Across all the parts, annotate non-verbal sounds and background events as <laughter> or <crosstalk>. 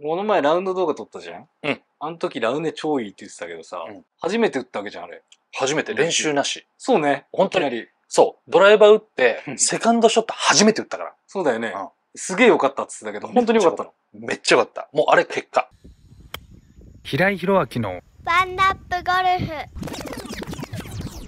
この前ラウンド動画撮ったじゃんうん。あの時ラウネ超いいって言ってたけどさ、うん初めて打ったわけじゃん、あれ。初めて練習なし。そうね。本当にそう。ドライバー打ってう、んセカンドショット初めて打ったから。そうだよね。うんすげえ良かったって言ってたけど、本当に良かったの。めっちゃ良かった。もうあれ結果。平井宏明のワンナップゴルフ。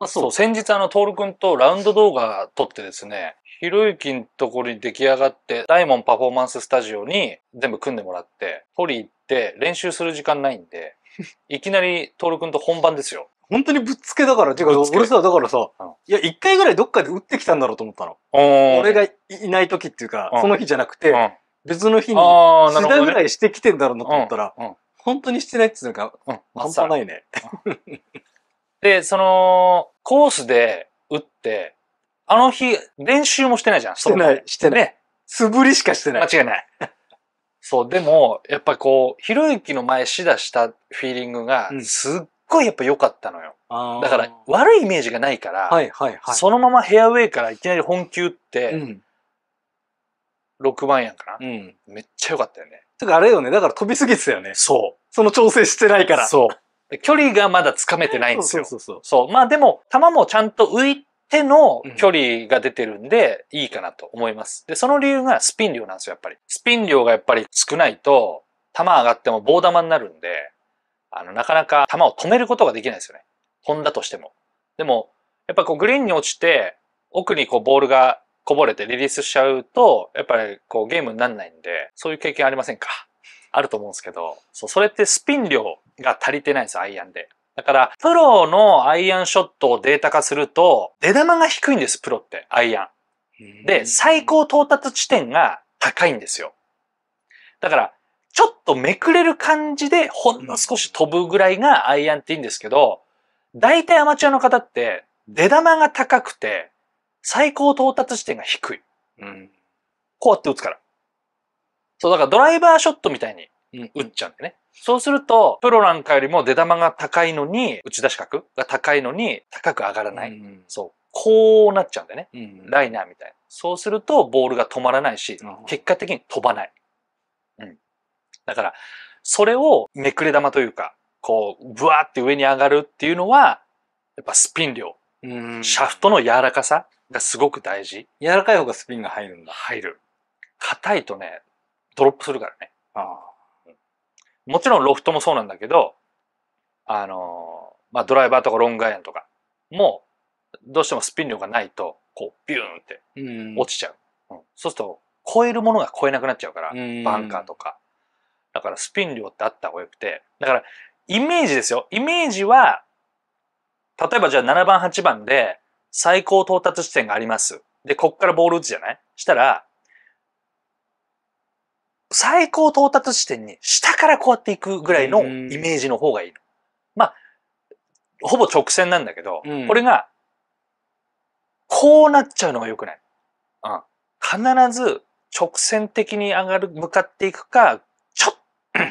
あ、そう。先日あの、トール君とラウンド動画撮ってですね、ひろゆきんところに出来上がって、ダイモンパフォーマンススタジオに全部組んでもらって、取り行って練習する時間ないんで、<laughs> いきなり徹君と本番ですよ。本当にぶっつけだから、ていうか、俺さ、だからさ、うん、いや、一回ぐらいどっかで打ってきたんだろうと思ったの。俺がいない時っていうか、うん、その日じゃなくて、うん、別の日に、あ、なぐらいしてきてんだろうなと思ったら、本当にしてないっていうか、うん、半端ないね。で、その、コースで打って、あの日、練習もしてないじゃん。してない、してない。ね。素振りしかしてない。間違いない。<laughs> そう、でも、やっぱこう、ひろゆきの前しだしたフィーリングが、すっごいやっぱ良かったのよ。うん、だから、悪いイメージがないから、はいはいはい、そのままヘアウェイからいきなり本球って、うん、6番やんかな、うん、めっちゃ良かったよね。てかあれよね、だから飛びすぎてたよね。そう。その調整してないから。そう。距離がまだつかめてないんですよ。そうそうそうそう。そう。まあでも、球もちゃんと浮い手の距離が出てるんで、いいかなと思います。で、その理由がスピン量なんですよ、やっぱり。スピン量がやっぱり少ないと、球上がっても棒玉になるんで、あの、なかなか球を止めることができないですよね。飛んだとしても。でも、やっぱこうグリーンに落ちて、奥にこうボールがこぼれてリリースしちゃうと、やっぱりこうゲームになんないんで、そういう経験ありませんかあると思うんですけど、そう、それってスピン量が足りてないんですよ、アイアンで。だから、プロのアイアンショットをデータ化すると、出玉が低いんです、プロって、アイアン。で、最高到達地点が高いんですよ。だから、ちょっとめくれる感じで、ほんの少し飛ぶぐらいがアイアンっていいんですけど、大体アマチュアの方って、出玉が高くて、最高到達地点が低い。うん、こうやって打つから。そう、だからドライバーショットみたいに打っちゃうんでね。うんそうすると、プロなんかよりも出玉が高いのに、打ち出し角が高いのに、高く上がらない。うん、そう。こうなっちゃうんだよね、うん。ライナーみたいな。そうすると、ボールが止まらないし、結果的に飛ばない。うん。だから、それをめくれ玉というか、こう、ブワーって上に上がるっていうのは、やっぱスピン量。シャフトの柔らかさがすごく大事。柔らかい方がスピンが入るんだ。入る。硬いとね、ドロップするからね。ああもちろんロフトもそうなんだけど、あの、まあ、ドライバーとかロングアイアンとかも、どうしてもスピン量がないと、こう、ビューンって落ちちゃう。うんうん、そうすると、超えるものが超えなくなっちゃうから、バンカーとか。だからスピン量ってあった方がよくて。だから、イメージですよ。イメージは、例えばじゃあ7番8番で最高到達地点があります。で、こっからボール打つじゃないしたら、最高到達地点に下からこうやっていくぐらいのイメージの方がいいの。まあ、ほぼ直線なんだけど、うん、これが、こうなっちゃうのが良くない。うん。必ず直線的に上がる、向かっていくか、ちょっ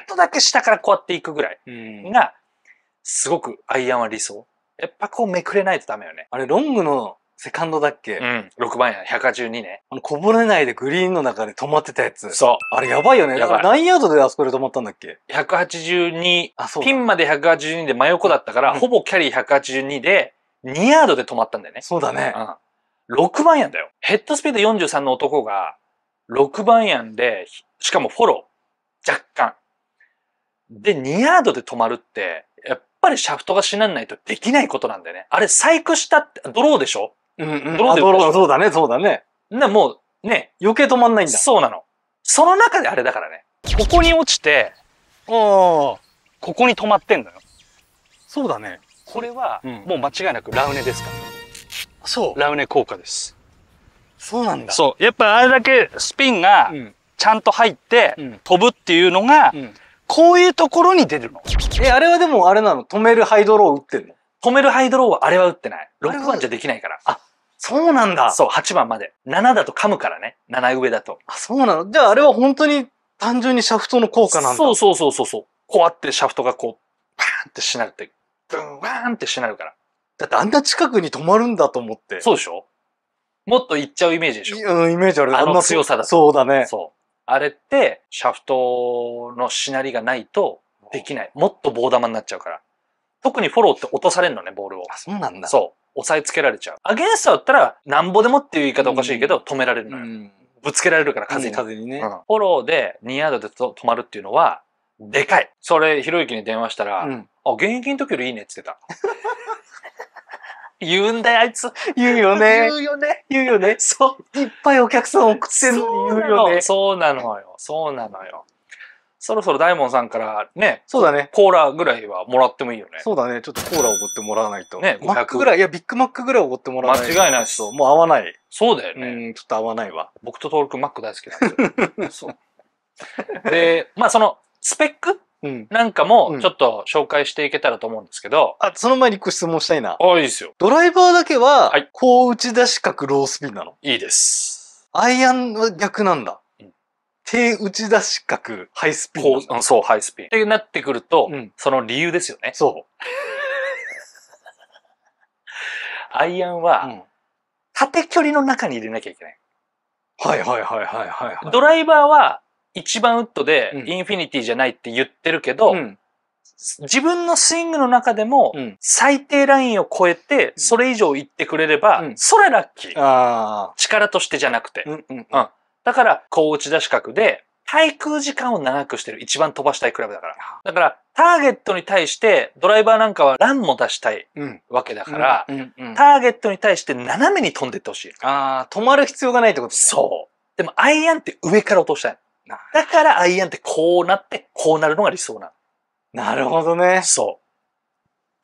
とだけ下からこうやっていくぐらいが、すごくアイアンは理想。やっぱこうめくれないとダメよね。あれ、ロングのセカンドだっけ、うん、6番や、182ね。あの、こぼれないでグリーンの中で止まってたやつ。そう。あれやばいよね。やばい。何ヤードであそこで止まったんだっけ ?182。あ、そう。ピンまで182で真横だったから、うん、ほぼキャリー182で、2ヤードで止まったんだよね。そうだね。うん。6番やんだよ。ヘッドスピード43の男が、6番やんで、しかもフォロー。若干。で、2ヤードで止まるって、やっぱりシャフトがしなんないとできないことなんだよね。あれ、細工したって、ドローでしょうんうん。ドローで動かそうだね、そうだね。な、もう、ね。余計止まんないんだ。そうなの。その中であれだからね。ここに落ちて、ああ、ここに止まってんのよ。そうだね。これは、もう間違いなくラウネですから、そう。ラウネ効果です。そうなんだ。そう。やっぱあれだけスピンが、ちゃんと入って、飛ぶっていうのが、こういうところに出るの。え、あれはでもあれなの止めるハイドロを打ってるの止めるハイドローはあれは打ってない。6番じゃできないから。あ、そうなんだ。そう、8番まで。7だと噛むからね。7上だと。あ、そうなのじゃああれは本当に単純にシャフトの効果なんだ。そうそうそうそうこうあってシャフトがこう、バーンってしなるって、ブンワーンってしなるから。だってあんな近くに止まるんだと思って。そうでしょもっと行っちゃうイメージでしょうん、イメージある。あの強さだそうだね。そう。あれって、シャフトのしなりがないとできない。もっと棒玉になっちゃうから。特にフォローって落とされるのね、ボールを。あ、そうなんだ。そう。押さえつけられちゃう。アゲンストだったら、なんぼでもっていう言い方おかしいけど、止められるのよ。うんぶつけられるから風に。風にね。フォローで2ヤードで止まるっていうのは、でかい。それ、ひろゆきに電話したら、うん、あ、現役の時よりいいねって言ってた。<laughs> 言うんだよ、あいつ。言うよね。言うよね。言うよね。そう。いっぱいお客さん送ってんのに言うよね。そうなのよ。そうなのよ。そろそろ大門さんからね、そうだね。コーラぐらいはもらってもいいよね。そうだね。ちょっとコーラおごってもらわないと。ね、マックぐらい、いや、ビッグマックぐらいおごってもらわないと。間違いないです。もう合わない。そうだよね。うん、ちょっと合わないわ。僕とトール君マック大好きです <laughs> そう。で、まあその、スペックなんかもちょっと紹介していけたらと思うんですけど。うん、あ、その前に一個質問したいな。あ、いいですよ。ドライバーだけは、はい、こう打ち出し角ロースピンなのいいです。アイアンは逆なんだ。低打ち出し角、ハイスピンド、う、ん、そう、ハイスピン。ってなってくると、うんその理由ですよね。そ <laughs> アイアンうは、ん縦距離の中に入れなきゃいけない。はいはいはいはいはいドライバーは、一番ウッドでう、んインフィニティじゃないって言ってるけど、うん自分のスイングの中でも、うん最低ラインを超えて、それ以上行ってくれれば、うんそれラッキー。力としてじゃなくて。んうんうん。だから、高打ち出し角で、対空時間を長くしてる。一番飛ばしたいクラブだから。だから、ターゲットに対して、ドライバーなんかはランも出したいわけだから、うんうんうん、ターゲットに対して斜めに飛んでってほしい。ああ、止まる必要がないってことね。そう。でも、アイアンって上から落としたい。だから、アイアンってこうなって、こうなるのが理想なの。なるほどね。そう。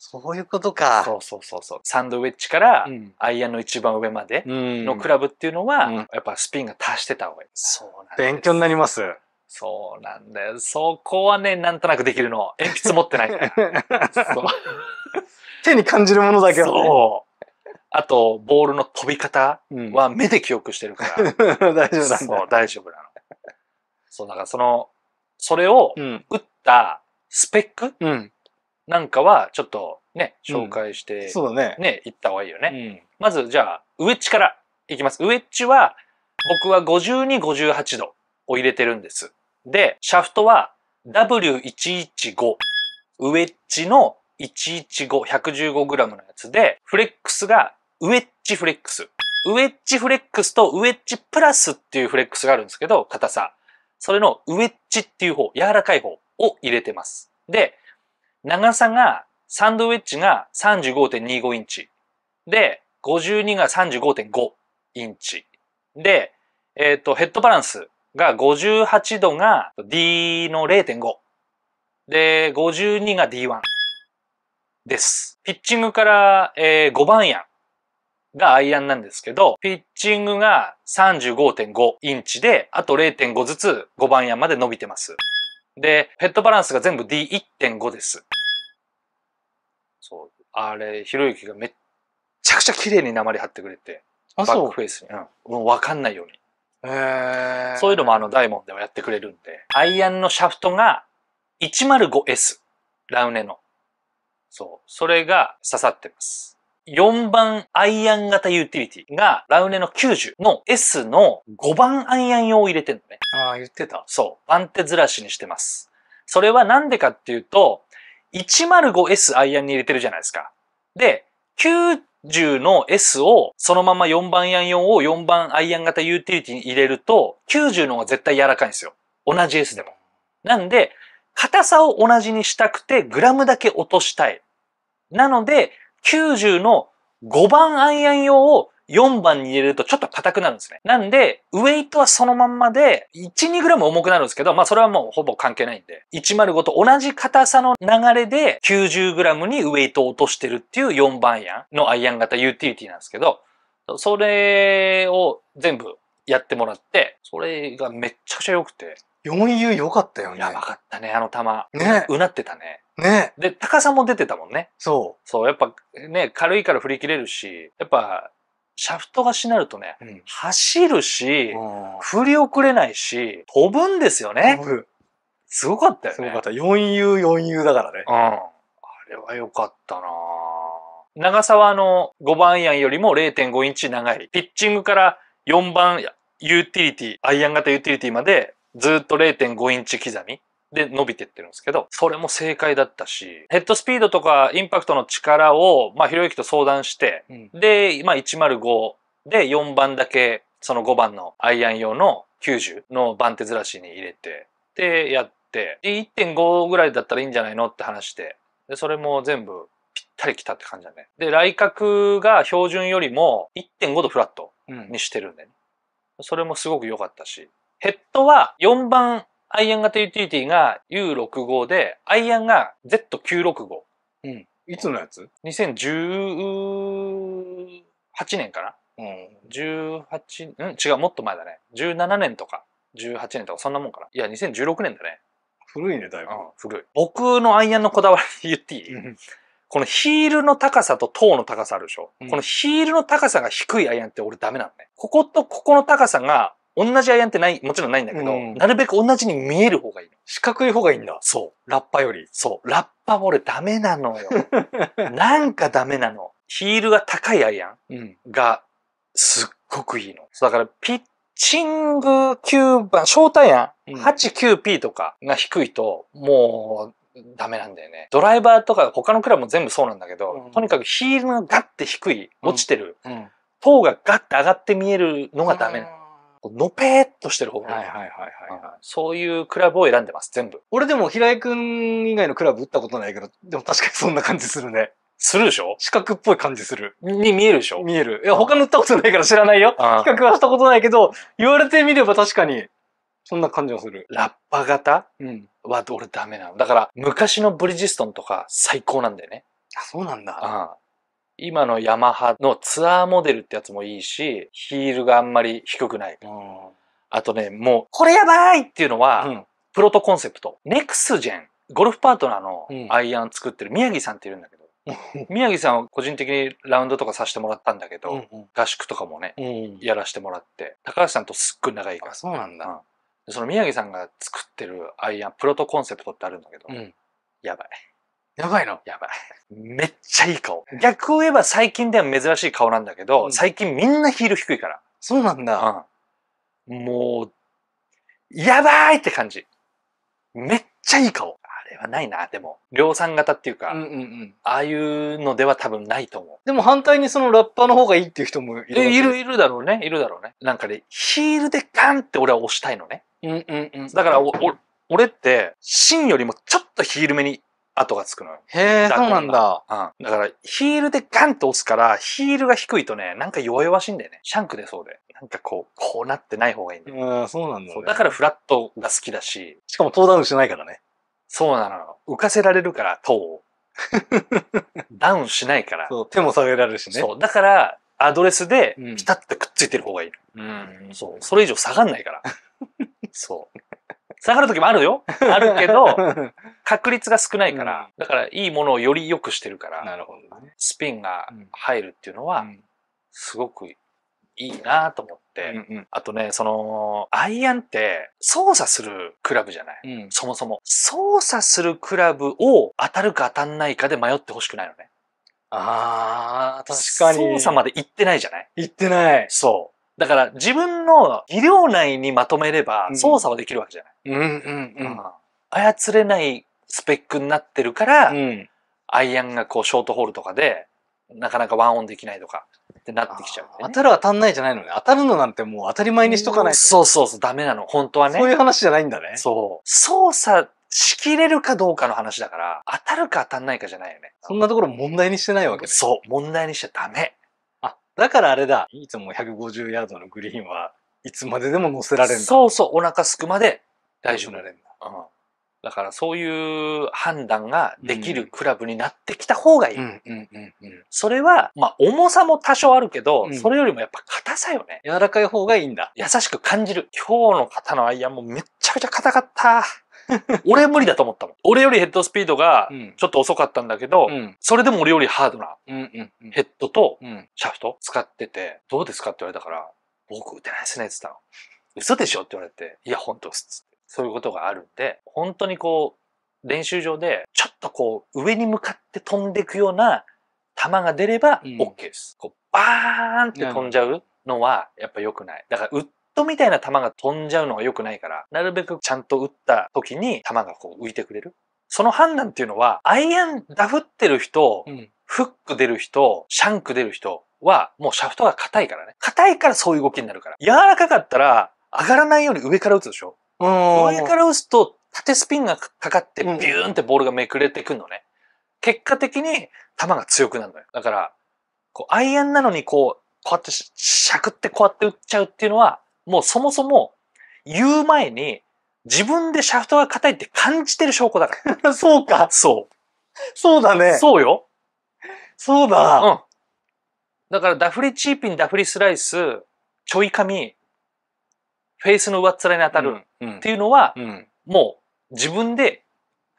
そういうことか。そうそうそうそう。サンドウェッジからアイアンの一番上までのクラブっていうのは、やっぱスピンが足してた方がいい。そうなんです。勉強になります。そうなんだよ。そこはね、なんとなくできるの。鉛筆持ってないから。<laughs> 手に感じるものだけど、ね、そう。あと、ボールの飛び方は目で記憶してるから。<laughs> 大丈夫だ、ね。そう、大丈夫なの。そう、だからその、それを打ったスペック、うんなんかはちょっとね、紹介して、そうだね。ね、行った方がいいよね。まずじゃあ、ウエッジからいきます。ウエッジは、僕は52、58度を入れてるんです。で、シャフトは W115。ウエッジの115、115g のやつで、フレックスがウエッジフレックス。ウエッジフレックスとウエッジプラスっていうフレックスがあるんですけど、硬さ。それのウエッジっていう方、柔らかい方を入れてます。で、長さが、サンドウェッジが35.25インチ。で、52が35.5インチ。で、えっ、ー、と、ヘッドバランスが58度が D の0.5。で、52が D1 です。ピッチングから、えー、5番やんがアイアンなんですけど、ピッチングが35.5インチで、あと0.5ずつ5番やンまで伸びてます。で、ヘッドバランスが全部 D1.5 です。そう。あれ、ひろゆきがめっちゃくちゃ綺麗に鉛貼ってくれて。あ、そう。バックフェイスに。うん。もうわかんないように。へそういうのもあの、ダイモンではやってくれるんで。アイアンのシャフトが 105S。ラウネの。そう。それが刺さってます。4番アイアン型ユーティリティが、ラウネの90の S の5番アイアン用を入れてるのね。ああ、言ってた。そう。番手ずらしにしてます。それはなんでかっていうと、105S アイアンに入れてるじゃないですか。で、90の S をそのまま4番アイアン用を4番アイアン型ユーティリティに入れると、90の方が絶対柔らかいんですよ。同じ S でも。なんで、硬さを同じにしたくて、グラムだけ落としたい。なので、90の5番アイアン用を4番に入れるとちょっと硬くなるんですね。なんで、ウェイトはそのまんまで、1、2g 重くなるんですけど、まあそれはもうほぼ関係ないんで、105と同じ硬さの流れで 90g にウェイトを落としてるっていう4番アイアンのアイアン型ユーティリティなんですけど、それを全部やってもらって、それがめっちゃくちゃ良くて。4U 良かったよね。やばかったね、あの球。ね。うなってたね。ねで、高さも出てたもんね。そう。そう、やっぱね、軽いから振り切れるし、やっぱ、シャフトがしなるとね、うん、走るし、振り遅れないし、飛ぶんですよね。飛ぶ。すごかったよね。すごかった。4遊4遊だからね。うん。あれは良かったな長さはあの、5番アイアンよりも0.5インチ長い。ピッチングから4番ユーティリティ、アイアン型ユーティリティまでずっと0.5インチ刻み。で伸びてってるんですけど、それも正解だったし、ヘッドスピードとかインパクトの力を、まあ、ひろゆきと相談して、うん、で、まあ、105で4番だけ、その5番のアイアン用の90の番手ずらしに入れて、で、やって、で、1.5ぐらいだったらいいんじゃないのって話して、で、それも全部ぴったりきたって感じだね。で、来角が標準よりも1.5度フラットにしてるんで、ね、うん、それもすごく良かったし、ヘッドは4番アイアン型ユーティリティが U65 で、アイアンが Z965。うん。いつのやつ ?2018 年かなうん。18、うん違う、もっと前だね。17年とか、18年とか、そんなもんかな。いや、2016年だね。古いね、だいぶ。うん、古い。僕のアイアンのこだわり言っていいこのヒールの高さと塔の高さあるでしょ、うん、このヒールの高さが低いアイアンって俺ダメなのね。こことここの高さが同じアイアンってない、もちろんないんだけど、うん、なるべく同じに見える方がいいの。四角い方がいいんだ。そう。ラッパより。そう。ラッパも俺ダメなのよ。<laughs> なんかダメなの。ヒールが高いアイアンがすっごくいいの。だからピッチング9番、ショートアイアン、8、9P とかが低いと、もう、ダメなんだよね。ドライバーとか他のクラブも全部そうなんだけど、うん、とにかくヒールがガッて低い、落ちてる、うん、塔がガッて上がって見えるのがダメなの。のぺーっとしてる方が、はいはいはいはい、そういうクラブを選んでます、全部。俺でも平井くん以外のクラブ打ったことないけど、でも確かにそんな感じするね。するでしょ四角っぽい感じする。に見えるでしょ見える。いや、他の打ったことないから知らないよ。比較はしたことないけど、言われてみれば確かに、そんな感じがする。ラッパ型うん。は俺ダメなの。だから、昔のブリヂストンとか最高なんだよね。あ、そうなんだ。うん。今のヤマハのツアーモデルってやつもいいし、ヒールがあんまり低くない。うん、あとね、もう、これやばいっていうのは、うん、プロトコンセプト。ネクスジェン。ゴルフパートナーのアイアン作ってる宮城さんっているんだけど、宮城さんは個人的にラウンドとかさせてもらったんだけど、うんうん、合宿とかもね、うんうん、やらせてもらって、高橋さんとすっごい長いから。そうなんだ、うん、その宮城さんが作ってるアイアン、プロトコンセプトってあるんだけど、うん、やばい。やばいのやばい。めっちゃいい顔。逆を言えば最近では珍しい顔なんだけど、うん最近みんなヒール低いから。そうなんだ。うん、もう、やばいって感じ。めっちゃいい顔。あれはないな、でも。量産型っていうか、うんうんうん。ああいうのでは多分ないと思う。でも反対にそのラッパーの方がいいっていう人もいる。いる、いるだろうね。いるだろうね。なんかね、ヒールでガンって俺は押したいのね。うんうんうん。だからお、お、俺って、芯よりもちょっとヒール目に跡がつくのよ。へえ、そうなんだ。うん。だから、ヒールでガンと押すから、ヒールが低いとね、なんか弱々しいんだよね。シャンクでそうで。なんかこう、こうなってない方がいいんだよ。うん、そうなんだ、ね、だからフラットが好きだし。しかもトーダウンしないからね。そうなの浮かせられるから、トーを。<laughs> ダウンしないから。そう、手も下げられるしね。そう。だから、アドレスで、ピタッとくっついてる方がいい。うん。そう。それ以上下がんないから。<laughs> そう。下がる時もあるよ。<laughs> あるけど、確率が少ないから、うん、だからいいものをより良くしてるから、なるほどね、スピンが入るっていうのは、すごくいいなと思って、うんうん、あとね、その、アイアンって操作するクラブじゃない、うん、そもそも。操作するクラブを当たるか当たんないかで迷ってほしくないのね。ああ、確かに。操作まで行ってないじゃない行ってない。そう。だから自分の技量内にまとめれば操作はできるわけじゃない。うんうんうん、操れないスペックになってるから、アイアンがこうショートホールとかでなかなかワンオンできないとかってなってきちゃう、ね、当たる当たんないじゃないのね。当たるのなんてもう当たり前にしとかないと。そうそうそう、ダメなの。本当はね。そういう話じゃないんだね。そう。操作しきれるかどうかの話だから、当たるか当たんないかじゃないよね。そんなところ問題にしてないわけね。そう、問題にしちゃダメ。だからあれだ。いつも150ヤードのグリーンはいつまででも乗せられるんだ。そうそう、お腹すくまで大丈夫。乗れるんだ。うんだからそういう判断ができるクラブになってきた方がいい。それは、まあ重さも多少あるけど、うん、それよりもやっぱ硬さよね。柔らかい方がいいんだ。優しく感じる。今日の肩のアイアンもめっちゃくちゃ硬かった。俺無理だと思ったもん。俺よりヘッドスピードがちょっと遅かったんだけど、うん、それでも俺よりハードなヘッドとシャフト使ってて、どうですかって言われたから、僕打てないですねって言ったの。嘘でしょって言われて、いや、本当っす。そういうことがあるんで、本当にこう、練習場で、ちょっとこう、上に向かって飛んでいくような球が出れば OK です。うん、こう、バーンって飛んじゃうのは、やっぱ良くない。だから、打っトみたいな球が飛んじゃうのが良くないから、なるべくちゃんと打った時に球がこう浮いてくれる。その判断っていうのは、アイアンダフってる人、うん、フック出る人、シャンク出る人は、もうシャフトが硬いからね。硬いからそういう動きになるから。柔らかかったら、上がらないように上から打つでしょ上から打つと、縦スピンがかかって、ビューンってボールがめくれてくんのね。結果的に、球が強くなるのよ。だから、こう、アイアンなのにこう、こうやって、シャクってこうやって打っちゃうっていうのは、もうそもそも言う前に自分でシャフトが硬いって感じてる証拠だから。<laughs> そうか。そう。そうだね。そうよ。そうだ。うん。だからダフリチーピン、ダフリスライス、ちょい髪、フェイスの上っ面に当たるっていうのは、うんうん、もう自分で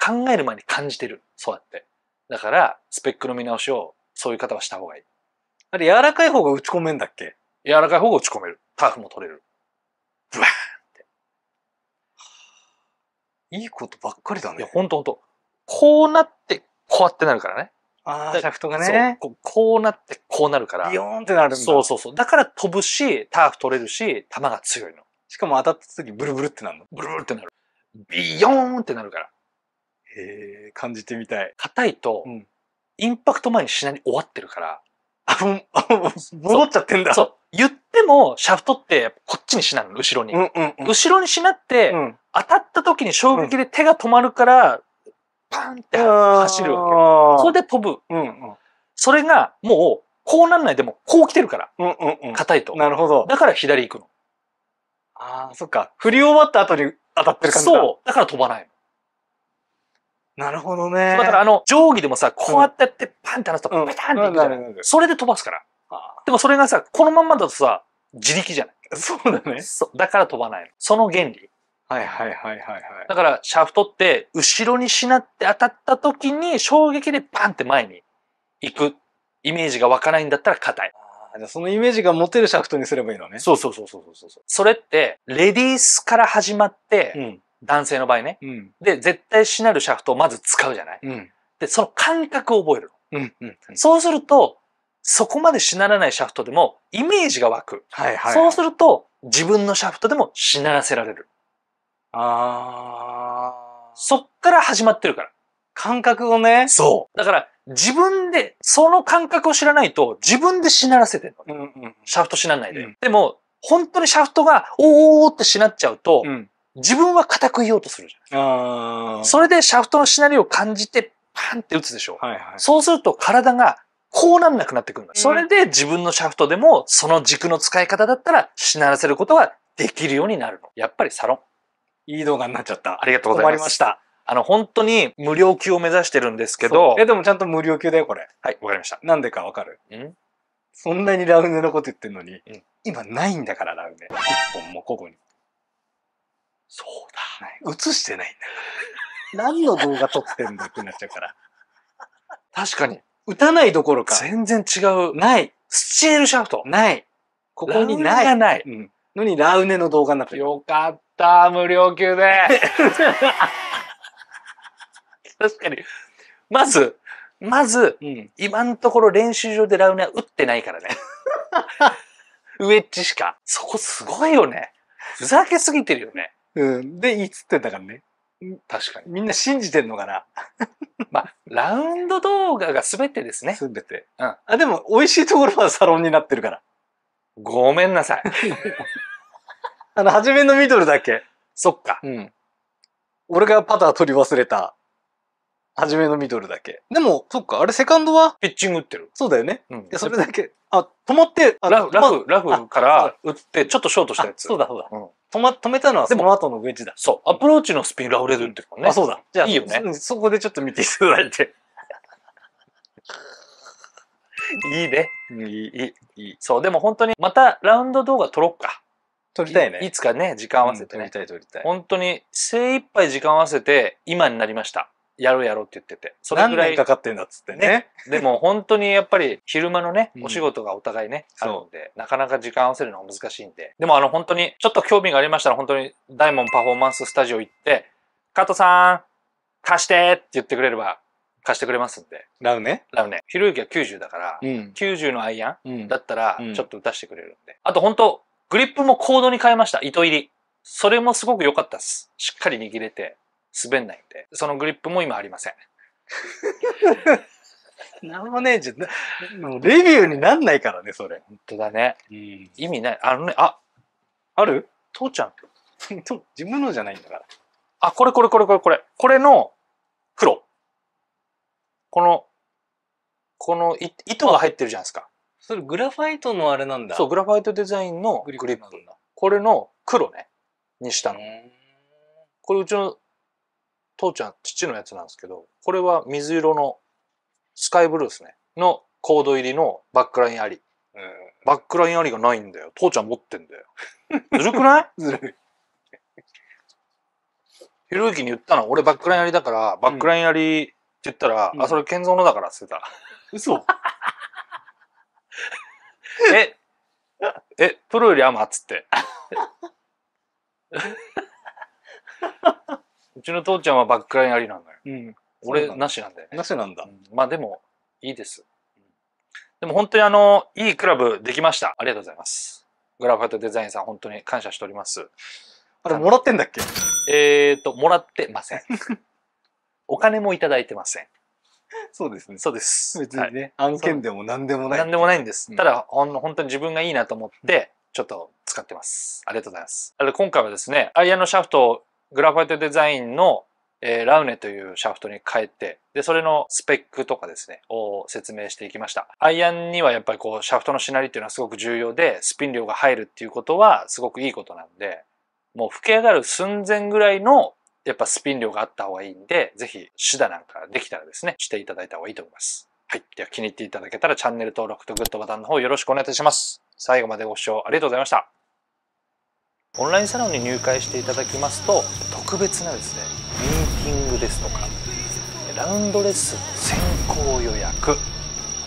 考える前に感じてる。そうやって。だから、スペックの見直しをそういう方はした方がいい。あれ柔らかい方が打ち込めんだっけ柔らかい方が打ち込める。ターフも取れる。ブワーンって。いいことばっかりだいや、ほんとほんと。こうなって、こうやってなるからね。ああ、シャフトがね。そうこうこうなって、こうなるからビ。ヨーンってなるんだ。そうそうそう。だから飛ぶし、ターフ取れるし、球が強いの。しかも当たった時ブルブルってなるの。ブルブルってなる。ビヨーンってなるから。へえ、感じてみたい。硬いと、うんインパクト前にしなり終わってるから、<laughs> 戻っちゃってんだ。そう。言っても、シャフトって、こっちにしなるの、後ろに。うんうんうん、後ろにしなって、当たった時に衝撃で手が止まるから、パンって走るわけ。それで飛ぶ。うんそれが、もう、こうなんないでも、こう来てるから。硬、うんうん、いと。なるほど。だから左行くの。ああ、そっか。振り終わった後に当たってる感じだ。そう。だから飛ばないなるほどね。だからあの、定規でもさ、こうやってやってパンって離すと、ペタンっていくじゃない、うん、それで飛ばすから。でもそれがさ、このまんまだとさ、自力じゃない。そうだね。そう。だから飛ばないの。その原理。はいはいはいはいはい。だから、シャフトって、後ろにしなって当たった時に、衝撃でパンって前に行くイメージが湧かないんだったら硬い。じゃそのイメージが持てるシャフトにすればいいのね。そうそうそうそうそうそう。それって、レディースから始まって、うん、男性の場合ね。うん、で、絶対しなるシャフトをまず使うじゃない、うん、で、その感覚を覚えるうんうん、うん、そうすると、そこまでしならないシャフトでもイメージが湧く。はいはい、そうすると、自分のシャフトでもしならせられる。ああ。そっから始まってるから。感覚をね。そう。だから、自分で、その感覚を知らないと、自分でしならせてるの、うんうん。シャフトしならないで。うん、でも、本当にシャフトが、おーおーってしなっちゃうと、うん、自分は固く言おうとするじゃないですか。それでシャフトのナリオを感じて、パンって打つでしょう、はいはい。そうすると体がこうなんなくなってくるんだ。それで自分のシャフトでも、その軸の使い方だったら、しならせることができるようになるの。やっぱりサロン。いい動画になっちゃった。ありがとうございます。りました。あの、本当に無料級を目指してるんですけど。え、でもちゃんと無料級だよ、これ。はい、わかりました。なんでかわかるんそんなにラウネのこと言ってんのに、うん、今ないんだから、ラウネ。一本もここに。そうだ。は映してないんだ。何の動画撮ってんだってなっちゃうから。<laughs> 確かに。打たないどころか。全然違う。ない。スチールシャフト。ない。ここになネがい。ない。うん。のにラウネの動画になってる。よかった、無料級で。<laughs> 確かに。まず、まず、うん。今のところ練習場でラウネは打ってないからね。ウエッジしか。そこすごいよね。ふざけすぎてるよね。うん。で、いいつってんだからね。確かに。みんな信じてんのかな。まあ、ラウンド動画が全てですね。全て。うん。あ、でも、美味しいところはサロンになってるから。ごめんなさい。<laughs> あの、初めのミドルだけ。そっか。うん。俺がパター取り忘れた、初めのミドルだけ。でも、そっか、あれセカンドはピッチング打ってる。そうだよね。うん。それだけ。あ、止まって、ラフ、ラフ、ラフから打って、ちょっとショートしたやつ。そうだそうだ。うん止ま、止めたのはその後のウェッジだ。そう。アプローチのスピンラウレドってもね。あ、そうだ。じゃあ、いいよね。そこでちょっと見ていただいて。<laughs> いいね。いい、いい。そう、でも本当に、またラウンド動画撮ろっか。撮りたいねい。いつかね、時間合わせてね。うん、撮りたい、撮りたい。本当に、精一杯時間合わせて、今になりました。やろうやろうって言ってて。それぐらい。かかってんだっつってね。でも本当にやっぱり昼間のね、お仕事がお互いね、うん、あるんで、なかなか時間合わせるのは難しいんで。でもあの本当に、ちょっと興味がありましたら本当に大門パフォーマンススタジオ行って、加藤さん、貸してって言ってくれれば貸してくれますんで。ラウネラウネ。ひろゆきは90だから、うん、90のアイアンだったら、ちょっと出してくれるんで。あと本当グリップもコードに変えました。糸入り。それもすごく良かったです。しっかり握れて。滑んないんで、そのグリップも今ありません。<laughs> 何もねえじゃん。もうレビューになんないからね、それ。本当だね。うん、意味ない。あのね、あ、ある父ちゃん。<laughs> 自分のじゃないんだから。あ、これこれこれこれこれ。これの黒。この、このい糸が入ってるじゃないですか。それグラファイトのあれなんだ。そう、グラファイトデザインのグリップ。これの黒ね、にしたの。これうちの父ちゃん、父のやつなんですけど、これは水色のスカイブルーですね。のコード入りのバックラインあり。うん、バックラインありがないんだよ。父ちゃん持ってんだよ。ずるくないずるい。ひろゆきに言ったの、俺バックラインありだから、バックラインありって言ったら、うん、あ、それ建三のだからって言ってた。嘘 <laughs> え、え、プロよりアマっつって。<laughs> うちの父ちゃんはバックラインありなんだよ。うん。俺、なしなんだよね。なしなんだ。うんまあでも、いいです。でも本当にあの、いいクラブできました。ありがとうございます。グラファトデザインさん、本当に感謝しております。あれ、もらってんだっけえーと、もらってません。<laughs> お金もいただいてません。そうですね。そうです。別はいにね、案件でも何でもない。なんでもないんです。うんただ、ほん本当に自分がいいなと思って、ちょっと使ってます。ありがとうございます。今回はですね、アイアンのシャフトグラファイトデザインの、えー、ラウネというシャフトに変えて、で、それのスペックとかですね、を説明していきました。アイアンにはやっぱりこう、シャフトのしなりっていうのはすごく重要で、スピン量が入るっていうことはすごくいいことなんで、もう吹き上がる寸前ぐらいのやっぱスピン量があった方がいいんで、ぜひ手段なんかできたらですね、していただいた方がいいと思います。はい。では気に入っていただけたらチャンネル登録とグッドボタンの方よろしくお願いいたします。最後までご視聴ありがとうございました。オンラインサロンに入会していただきますと特別なですねミーティングですとかラウンドレッスン先行予約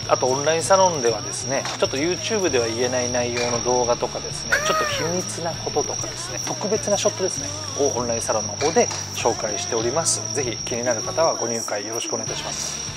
あとオンラインサロンではですねちょっと YouTube では言えない内容の動画とかですねちょっと秘密なこととかですね特別なショットですねをオンラインサロンの方で紹介しております是非気になる方はご入会よろしくお願いいたします